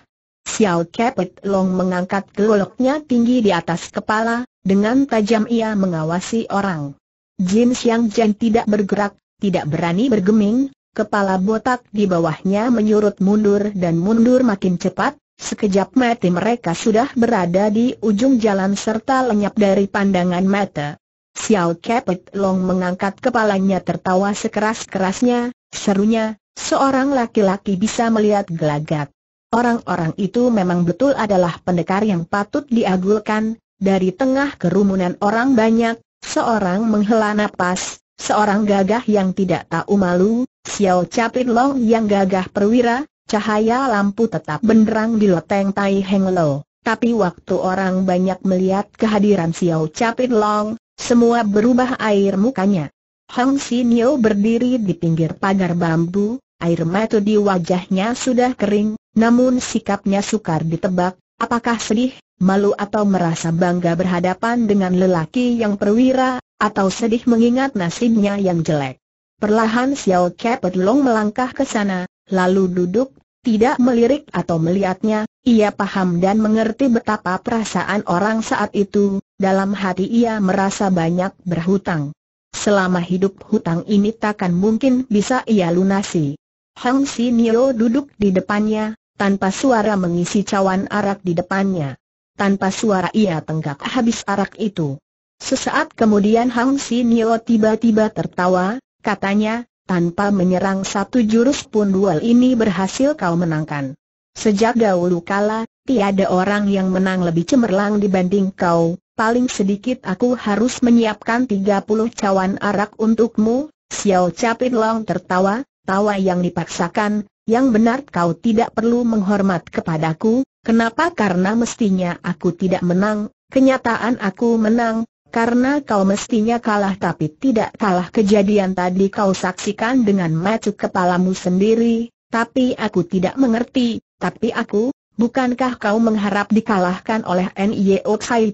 Xiao Kepet Long mengangkat goloknya tinggi di atas kepala, dengan tajam ia mengawasi orang. Jin Xiang Jin tidak bergerak, tidak berani bergeming, kepala botak di bawahnya menyurut mundur dan mundur makin cepat, Sekejap mati mereka sudah berada di ujung jalan serta lenyap dari pandangan mata. Xiao Kepet Long mengangkat kepalanya tertawa sekeras-kerasnya, serunya, seorang laki-laki bisa melihat gelagat. Orang-orang itu memang betul adalah pendekar yang patut diagulkan, dari tengah kerumunan orang banyak, seorang menghela napas, seorang gagah yang tidak tahu malu, Xiao Capit Long yang gagah perwira, Cahaya lampu tetap benderang di loteng Tai Heng Lo, tapi waktu orang banyak melihat kehadiran Xiao Capit Long, semua berubah air mukanya. Hong Sinio berdiri di pinggir pagar bambu, air mata di wajahnya sudah kering, namun sikapnya sukar ditebak, apakah sedih, malu atau merasa bangga berhadapan dengan lelaki yang perwira, atau sedih mengingat nasibnya yang jelek. Perlahan Xiao Capit Long melangkah ke sana, lalu duduk tidak melirik atau melihatnya, ia paham dan mengerti betapa perasaan orang saat itu, dalam hati ia merasa banyak berhutang. Selama hidup hutang ini takkan mungkin bisa ia lunasi. Hang Si Nio duduk di depannya, tanpa suara mengisi cawan arak di depannya. Tanpa suara ia tenggak habis arak itu. Sesaat kemudian Hang Si Nio tiba-tiba tertawa, katanya, tanpa menyerang satu jurus pun duel ini berhasil kau menangkan. Sejak dahulu kala, tiada orang yang menang lebih cemerlang dibanding kau, paling sedikit aku harus menyiapkan 30 cawan arak untukmu, Xiao Capit Long tertawa, tawa yang dipaksakan, yang benar kau tidak perlu menghormat kepadaku, kenapa karena mestinya aku tidak menang, kenyataan aku menang, karena kau mestinya kalah tapi tidak kalah kejadian tadi kau saksikan dengan macu kepalamu sendiri, tapi aku tidak mengerti, tapi aku, bukankah kau mengharap dikalahkan oleh N.I.O. Tsai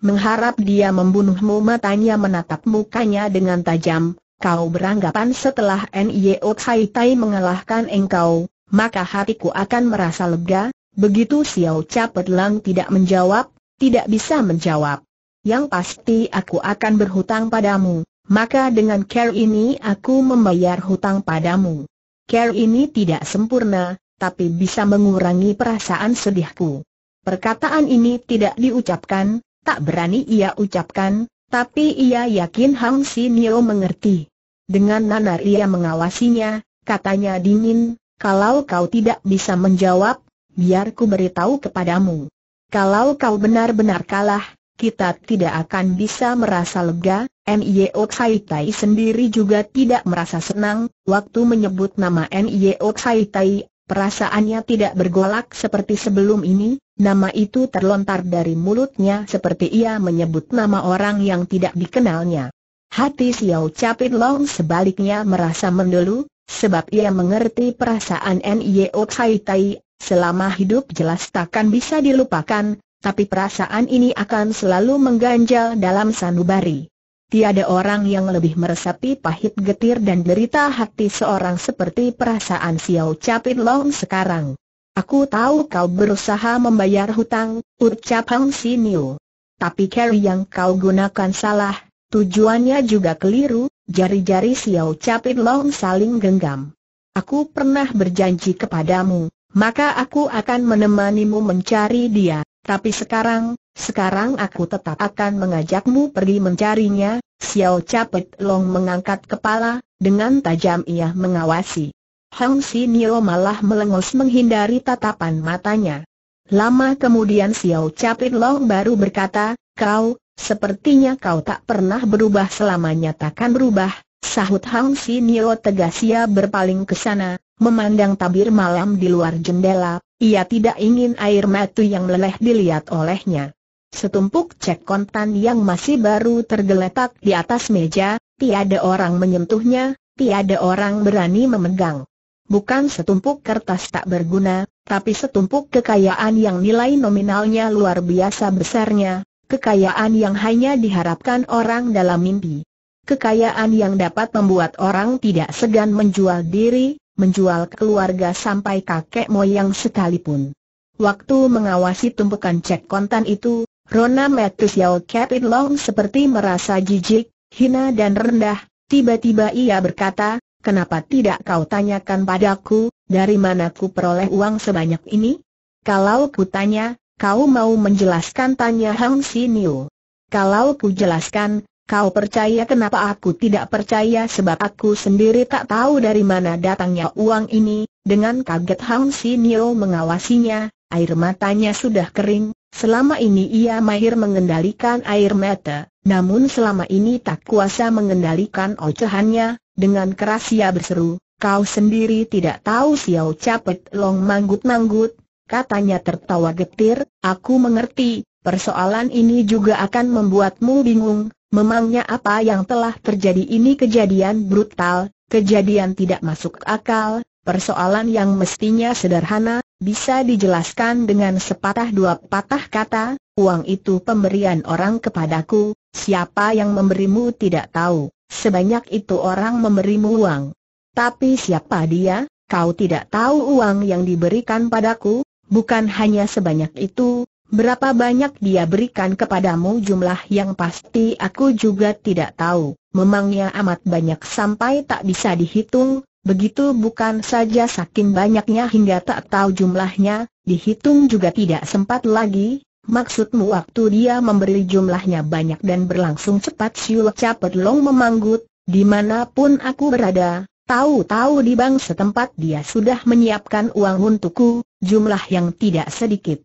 Mengharap dia membunuhmu matanya menatap mukanya dengan tajam, kau beranggapan setelah N.I.O. Tsai mengalahkan engkau, maka hatiku akan merasa lega, begitu Xiao Capet Lang tidak menjawab, tidak bisa menjawab yang pasti aku akan berhutang padamu, maka dengan care ini aku membayar hutang padamu. Care ini tidak sempurna, tapi bisa mengurangi perasaan sedihku. Perkataan ini tidak diucapkan, tak berani ia ucapkan, tapi ia yakin Hang Si Nio mengerti. Dengan nanar ia mengawasinya, katanya dingin, kalau kau tidak bisa menjawab, biar ku beritahu kepadamu. Kalau kau benar-benar kalah, kita tidak akan bisa merasa lega, Nio Tsai Tai sendiri juga tidak merasa senang, waktu menyebut nama Nio Tsai Tai, perasaannya tidak bergolak seperti sebelum ini, nama itu terlontar dari mulutnya seperti ia menyebut nama orang yang tidak dikenalnya. Hati Xiao Capit Long sebaliknya merasa mendulu, sebab ia mengerti perasaan Nio Tsai Tai, selama hidup jelas takkan bisa dilupakan, tapi perasaan ini akan selalu mengganjal dalam sanubari. Tiada orang yang lebih meresapi pahit getir dan derita hati seorang seperti perasaan Xiao Capit Long sekarang. Aku tahu kau berusaha membayar hutang, ucap Hang Siniu. Tapi cara yang kau gunakan salah, tujuannya juga keliru, jari-jari Xiao Capit Long saling genggam. Aku pernah berjanji kepadamu, maka aku akan menemanimu mencari dia. Tapi sekarang, sekarang aku tetap akan mengajakmu pergi mencarinya, Xiao Capet Long mengangkat kepala, dengan tajam ia mengawasi. Hang Sinio malah melengos menghindari tatapan matanya. Lama kemudian Xiao Capit Long baru berkata, kau, sepertinya kau tak pernah berubah selama nyatakan berubah, Sahut Hang Nio tegas ia berpaling ke sana, memandang tabir malam di luar jendela, ia tidak ingin air mata yang meleleh dilihat olehnya. Setumpuk cek kontan yang masih baru tergeletak di atas meja, tiada orang menyentuhnya, tiada orang berani memegang. Bukan setumpuk kertas tak berguna, tapi setumpuk kekayaan yang nilai nominalnya luar biasa besarnya, kekayaan yang hanya diharapkan orang dalam mimpi kekayaan yang dapat membuat orang tidak segan menjual diri, menjual keluarga sampai kakek moyang sekalipun. Waktu mengawasi tumpukan cek kontan itu, Rona Matthews Yao Kevin Long seperti merasa jijik, hina dan rendah, tiba-tiba ia berkata, kenapa tidak kau tanyakan padaku, dari mana ku peroleh uang sebanyak ini? Kalau ku tanya, kau mau menjelaskan tanya Hang Si Niu. Kalau ku jelaskan, Kau percaya kenapa aku tidak percaya sebab aku sendiri tak tahu dari mana datangnya uang ini. Dengan kaget Hang Nio mengawasinya, air matanya sudah kering. Selama ini ia mahir mengendalikan air mata, namun selama ini tak kuasa mengendalikan ocehannya. Dengan keras ia berseru, kau sendiri tidak tahu siau Capet Long manggut-manggut, katanya tertawa getir, aku mengerti, persoalan ini juga akan membuatmu bingung, Memangnya apa yang telah terjadi ini kejadian brutal, kejadian tidak masuk akal, persoalan yang mestinya sederhana, bisa dijelaskan dengan sepatah dua patah kata, uang itu pemberian orang kepadaku, siapa yang memberimu tidak tahu, sebanyak itu orang memberimu uang. Tapi siapa dia, kau tidak tahu uang yang diberikan padaku, bukan hanya sebanyak itu, Berapa banyak dia berikan kepadamu jumlah yang pasti aku juga tidak tahu, memangnya amat banyak sampai tak bisa dihitung, begitu bukan saja saking banyaknya hingga tak tahu jumlahnya, dihitung juga tidak sempat lagi, maksudmu waktu dia memberi jumlahnya banyak dan berlangsung cepat siul capet long memanggut, dimanapun aku berada, tahu-tahu di bank setempat dia sudah menyiapkan uang untukku, jumlah yang tidak sedikit.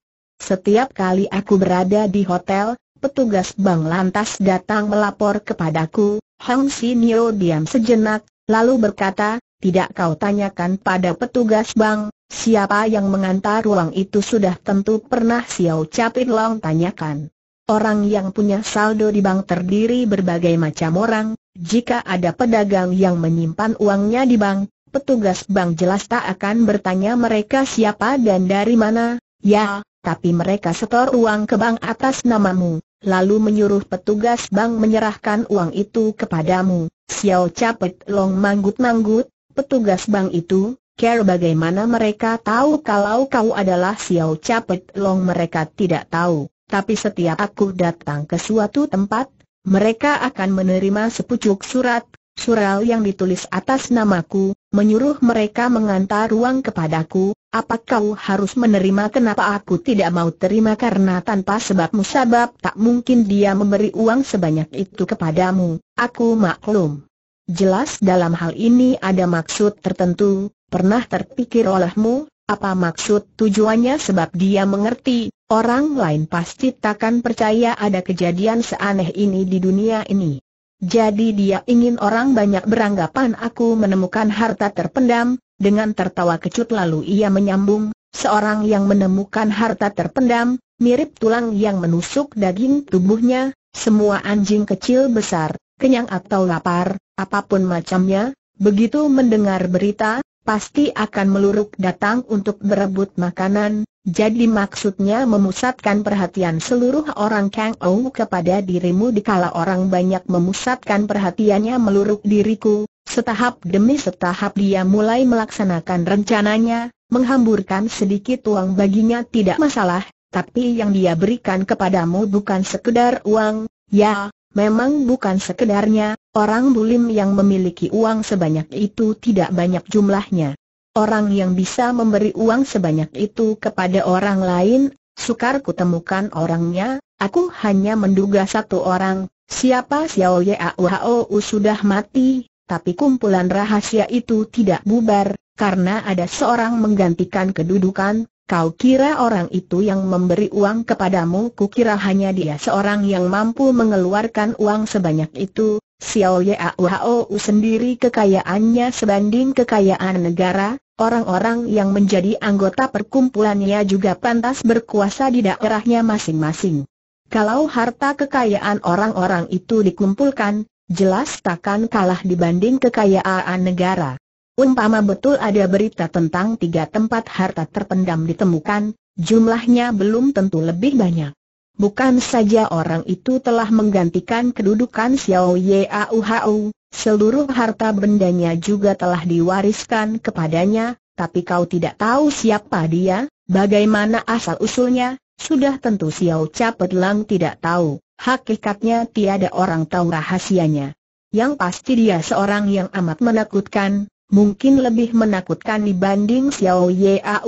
Setiap kali aku berada di hotel, petugas bank lantas datang melapor kepadaku, Hong Sinio diam sejenak, lalu berkata, tidak kau tanyakan pada petugas bank, siapa yang mengantar uang itu sudah tentu pernah Xiao Capit Long tanyakan. Orang yang punya saldo di bank terdiri berbagai macam orang, jika ada pedagang yang menyimpan uangnya di bank, petugas bank jelas tak akan bertanya mereka siapa dan dari mana, ya, tapi mereka setor uang ke bank atas namamu, lalu menyuruh petugas bank menyerahkan uang itu kepadamu. Xiao Capet Long manggut-manggut, petugas bank itu, care bagaimana mereka tahu kalau kau adalah Xiao Capet Long mereka tidak tahu, tapi setiap aku datang ke suatu tempat, mereka akan menerima sepucuk surat surau yang ditulis atas namaku, menyuruh mereka mengantar ruang kepadaku, apa kau harus menerima kenapa aku tidak mau terima karena tanpa sebab musabab tak mungkin dia memberi uang sebanyak itu kepadamu, aku maklum. Jelas dalam hal ini ada maksud tertentu, pernah terpikir olehmu, apa maksud tujuannya sebab dia mengerti, orang lain pasti takkan percaya ada kejadian seaneh ini di dunia ini. Jadi dia ingin orang banyak beranggapan aku menemukan harta terpendam, dengan tertawa kecut lalu ia menyambung, seorang yang menemukan harta terpendam, mirip tulang yang menusuk daging tubuhnya, semua anjing kecil besar, kenyang atau lapar, apapun macamnya, begitu mendengar berita, pasti akan meluruk datang untuk berebut makanan, jadi maksudnya memusatkan perhatian seluruh orang Kang Ou kepada dirimu dikala orang banyak memusatkan perhatiannya meluruk diriku, setahap demi setahap dia mulai melaksanakan rencananya, menghamburkan sedikit uang baginya tidak masalah, tapi yang dia berikan kepadamu bukan sekedar uang, ya, Memang bukan sekedarnya, orang bulim yang memiliki uang sebanyak itu tidak banyak jumlahnya. Orang yang bisa memberi uang sebanyak itu kepada orang lain, sukar kutemukan orangnya, aku hanya menduga satu orang, siapa Xiao Yao sudah mati, tapi kumpulan rahasia itu tidak bubar, karena ada seorang menggantikan kedudukan, Kau kira orang itu yang memberi uang kepadamu kukira hanya dia seorang yang mampu mengeluarkan uang sebanyak itu, Xiao Yauhou sendiri kekayaannya sebanding kekayaan negara, orang-orang yang menjadi anggota perkumpulannya juga pantas berkuasa di daerahnya masing-masing. Kalau harta kekayaan orang-orang itu dikumpulkan, jelas takkan kalah dibanding kekayaan negara. Umpama betul ada berita tentang tiga tempat harta terpendam ditemukan, jumlahnya belum tentu lebih banyak. Bukan saja orang itu telah menggantikan kedudukan Xiao Hao, seluruh harta bendanya juga telah diwariskan kepadanya, tapi kau tidak tahu siapa dia, bagaimana asal-usulnya, sudah tentu Xiao Capet Lang tidak tahu, hakikatnya tiada orang tahu rahasianya. Yang pasti dia seorang yang amat menakutkan, mungkin lebih menakutkan dibanding Xiao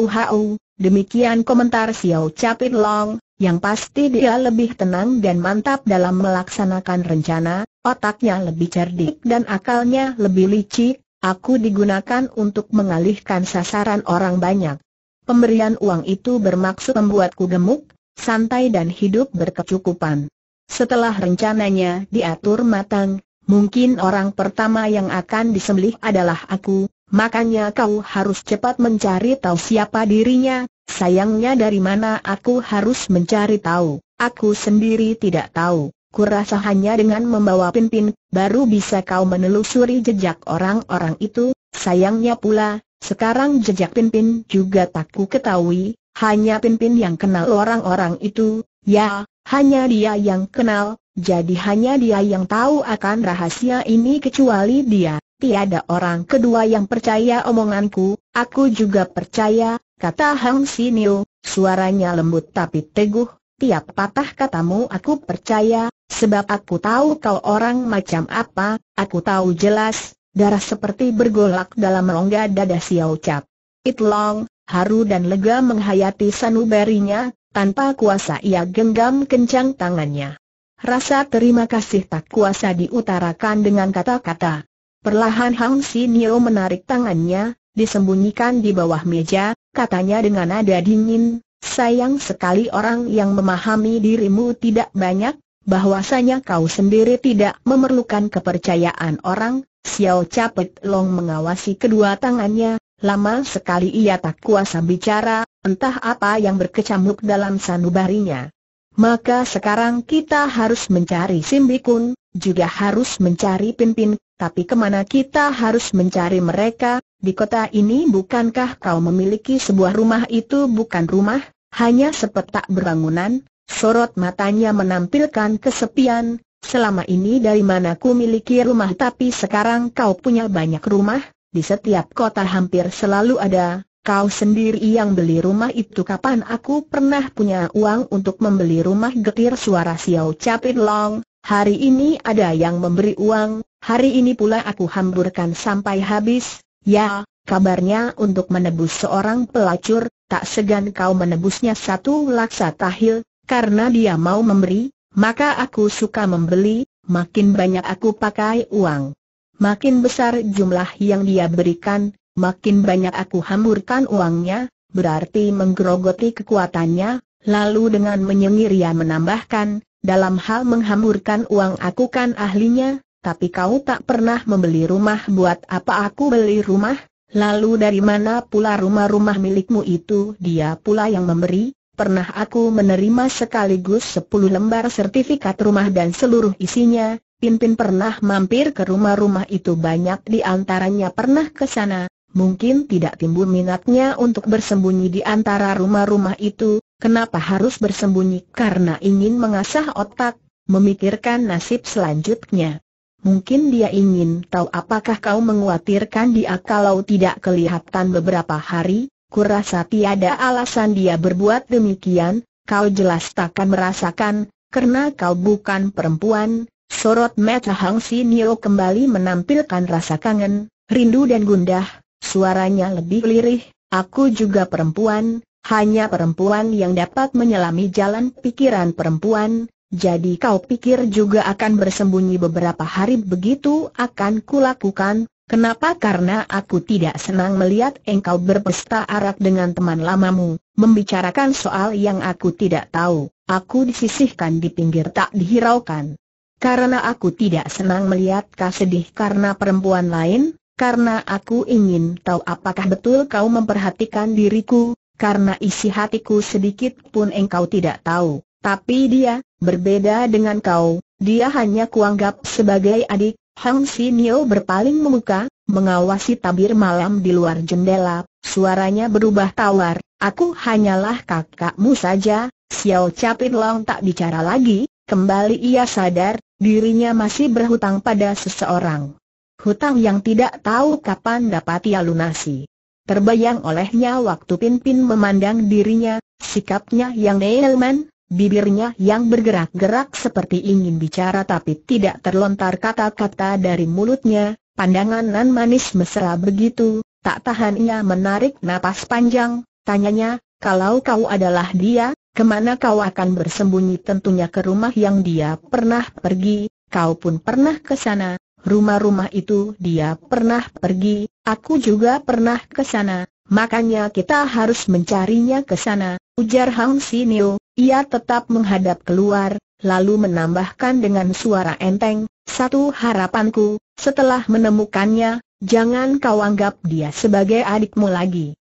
Hao. demikian komentar Xiao Capit Long, yang pasti dia lebih tenang dan mantap dalam melaksanakan rencana, otaknya lebih cerdik dan akalnya lebih licik, aku digunakan untuk mengalihkan sasaran orang banyak. Pemberian uang itu bermaksud membuatku gemuk, santai dan hidup berkecukupan. Setelah rencananya diatur matang, mungkin orang pertama yang akan disembelih adalah aku, makanya kau harus cepat mencari tahu siapa dirinya, sayangnya dari mana aku harus mencari tahu, aku sendiri tidak tahu. Kurasa hanya dengan membawa pimpin, baru bisa kau menelusuri jejak orang-orang itu, sayangnya pula, sekarang jejak pimpin juga tak ku ketahui, hanya pimpin yang kenal orang-orang itu, Ya, hanya dia yang kenal, jadi hanya dia yang tahu akan rahasia ini kecuali dia. Tiada orang kedua yang percaya omonganku, aku juga percaya, kata Hang Sinio, suaranya lembut tapi teguh, tiap patah katamu aku percaya, sebab aku tahu kau orang macam apa, aku tahu jelas, darah seperti bergolak dalam rongga dada Xiao Cap. It long, haru dan lega menghayati sanubarinya, tanpa kuasa ia genggam kencang tangannya. Rasa terima kasih tak kuasa diutarakan dengan kata-kata. Perlahan Hang Si Nio menarik tangannya, disembunyikan di bawah meja, katanya dengan nada dingin, sayang sekali orang yang memahami dirimu tidak banyak, bahwasanya kau sendiri tidak memerlukan kepercayaan orang, Xiao Capet Long mengawasi kedua tangannya, lama sekali ia tak kuasa bicara, entah apa yang berkecamuk dalam sanubarinya. Maka sekarang kita harus mencari Simbikun, juga harus mencari Pimpin, tapi kemana kita harus mencari mereka, di kota ini bukankah kau memiliki sebuah rumah itu bukan rumah, hanya sepetak berbangunan, sorot matanya menampilkan kesepian, selama ini dari mana ku miliki rumah tapi sekarang kau punya banyak rumah, di setiap kota hampir selalu ada, Kau sendiri yang beli rumah itu kapan aku pernah punya uang untuk membeli rumah getir suara Xiao Capit Long, hari ini ada yang memberi uang, hari ini pula aku hamburkan sampai habis, ya, kabarnya untuk menebus seorang pelacur, tak segan kau menebusnya satu laksa tahil, karena dia mau memberi, maka aku suka membeli, makin banyak aku pakai uang. Makin besar jumlah yang dia berikan, Makin banyak aku hamburkan uangnya, berarti menggerogoti kekuatannya, lalu dengan menyengir ia menambahkan, dalam hal menghamburkan uang aku kan ahlinya, tapi kau tak pernah membeli rumah buat apa aku beli rumah, lalu dari mana pula rumah-rumah milikmu itu dia pula yang memberi, pernah aku menerima sekaligus 10 lembar sertifikat rumah dan seluruh isinya, Pimpin pernah mampir ke rumah-rumah itu banyak di antaranya pernah ke sana, mungkin tidak timbul minatnya untuk bersembunyi di antara rumah-rumah itu, kenapa harus bersembunyi karena ingin mengasah otak, memikirkan nasib selanjutnya. Mungkin dia ingin tahu apakah kau menguatirkan dia kalau tidak kelihatan beberapa hari, kurasa tiada alasan dia berbuat demikian, kau jelas takkan merasakan, karena kau bukan perempuan, sorot mata Hang Si kembali menampilkan rasa kangen, rindu dan gundah, Suaranya lebih lirih, aku juga perempuan, hanya perempuan yang dapat menyelami jalan pikiran perempuan, jadi kau pikir juga akan bersembunyi beberapa hari begitu akan kulakukan, kenapa karena aku tidak senang melihat engkau berpesta arak dengan teman lamamu, membicarakan soal yang aku tidak tahu, aku disisihkan di pinggir tak dihiraukan. Karena aku tidak senang melihat kau sedih karena perempuan lain, karena aku ingin tahu apakah betul kau memperhatikan diriku, karena isi hatiku sedikit pun engkau tidak tahu. Tapi dia, berbeda dengan kau, dia hanya kuanggap sebagai adik. Hang Si Nio berpaling membuka, mengawasi tabir malam di luar jendela, suaranya berubah tawar, aku hanyalah kakakmu saja, Xiao Capit Long tak bicara lagi, kembali ia sadar, dirinya masih berhutang pada seseorang. Hutang yang tidak tahu kapan dapat ia lunasi. Terbayang olehnya waktu Pinpin memandang dirinya, sikapnya yang nailman, bibirnya yang bergerak-gerak seperti ingin bicara tapi tidak terlontar kata-kata dari mulutnya, pandangan nan manis mesra begitu, tak tahan ia menarik napas panjang, tanyanya, kalau kau adalah dia, kemana kau akan bersembunyi tentunya ke rumah yang dia pernah pergi, kau pun pernah ke sana, rumah-rumah itu dia pernah pergi, aku juga pernah ke sana, makanya kita harus mencarinya ke sana, ujar Hang Sinio, ia tetap menghadap keluar, lalu menambahkan dengan suara enteng, satu harapanku, setelah menemukannya, jangan kau anggap dia sebagai adikmu lagi.